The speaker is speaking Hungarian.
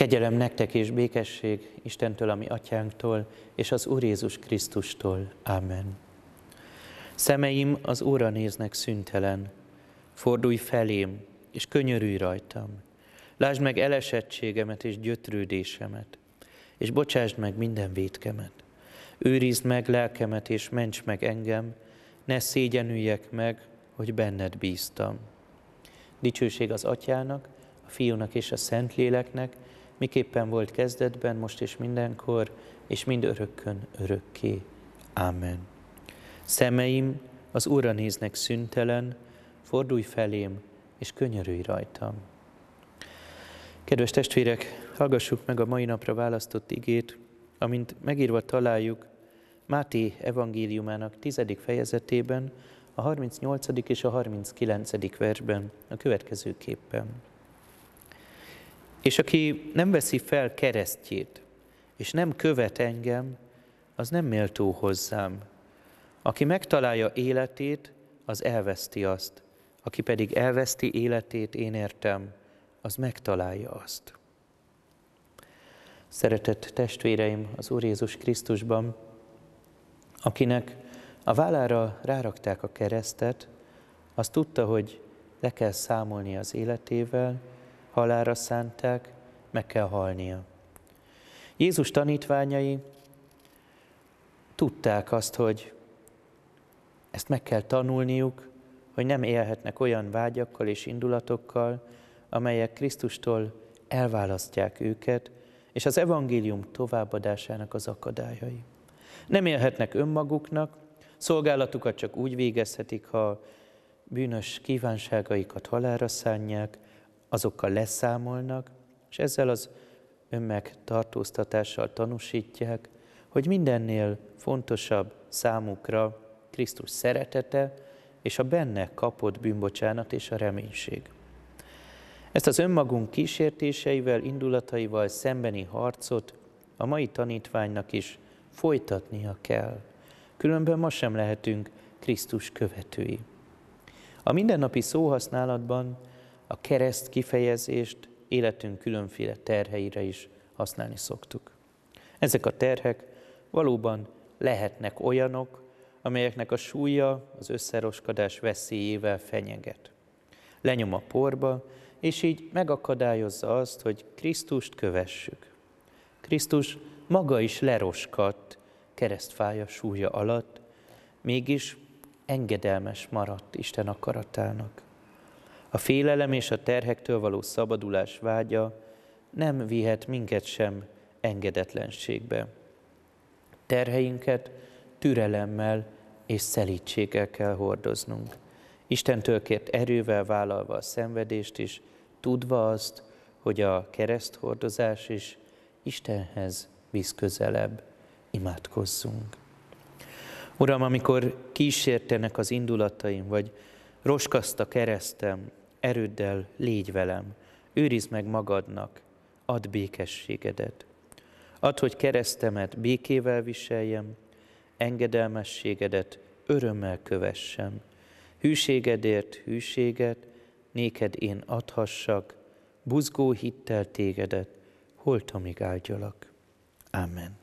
Kegyelem nektek és békesség Istentől, ami atyánktól, és az Úr Jézus Krisztustól. Amen. Szemeim az Úrra néznek szüntelen. Fordulj felém, és könyörülj rajtam. Lásd meg elesettségemet és gyötrődésemet, és bocsásd meg minden vétkemet. Őrizd meg lelkemet, és ments meg engem, ne szégyenüljek meg, hogy benned bíztam. Dicsőség az Atyának, a Fiúnak és a Szentléleknek, miképpen volt kezdetben, most és mindenkor, és mind örökkön örökké. Ámen. Szemeim az Úrra néznek szüntelen, fordulj felém, és könyörülj rajtam. Kedves testvérek, hallgassuk meg a mai napra választott igét, amint megírva találjuk Máté evangéliumának tizedik fejezetében, a 38. és a 39. versben, a következőképpen. És aki nem veszi fel keresztjét, és nem követ engem, az nem méltó hozzám. Aki megtalálja életét, az elveszti azt. Aki pedig elveszti életét, én értem, az megtalálja azt. Szeretett testvéreim az Úr Jézus Krisztusban, akinek a vállára rárakták a keresztet, az tudta, hogy le kell számolni az életével, halára szánták, meg kell halnia. Jézus tanítványai tudták azt, hogy ezt meg kell tanulniuk, hogy nem élhetnek olyan vágyakkal és indulatokkal, amelyek Krisztustól elválasztják őket, és az evangélium továbbadásának az akadályai. Nem élhetnek önmaguknak, szolgálatukat csak úgy végezhetik, ha bűnös kívánságaikat halára szánják, azokkal leszámolnak, és ezzel az önmeg tartóztatással tanúsítják, hogy mindennél fontosabb számukra Krisztus szeretete és a benne kapott bűnbocsánat és a reménység. Ezt az önmagunk kísértéseivel, indulataival szembeni harcot a mai tanítványnak is folytatnia kell. Különben ma sem lehetünk Krisztus követői. A mindennapi szóhasználatban a kereszt kifejezést életünk különféle terheire is használni szoktuk. Ezek a terhek valóban lehetnek olyanok, amelyeknek a súlya az összeroskadás veszélyével fenyeget. Lenyom a porba, és így megakadályozza azt, hogy Krisztust kövessük. Krisztus maga is leroskadt keresztfája súlya alatt, mégis engedelmes maradt Isten akaratának. A félelem és a terhektől való szabadulás vágya nem vihet minket sem engedetlenségbe. Terheinket türelemmel és szelítséggel kell hordoznunk. Istentől kért erővel vállalva a szenvedést is, tudva azt, hogy a kereszthordozás is Istenhez visz közelebb. Imádkozzunk. Uram, amikor kísértenek az indulataim, vagy roskaszt a keresztem, erőddel légy velem, őrizd meg magadnak, add békességedet. Add, hogy keresztemet békével viseljem, engedelmességedet örömmel kövessem. Hűségedért hűséget, néked én adhassak, buzgó hittel tégedet, holtamig áldjalak. Amen.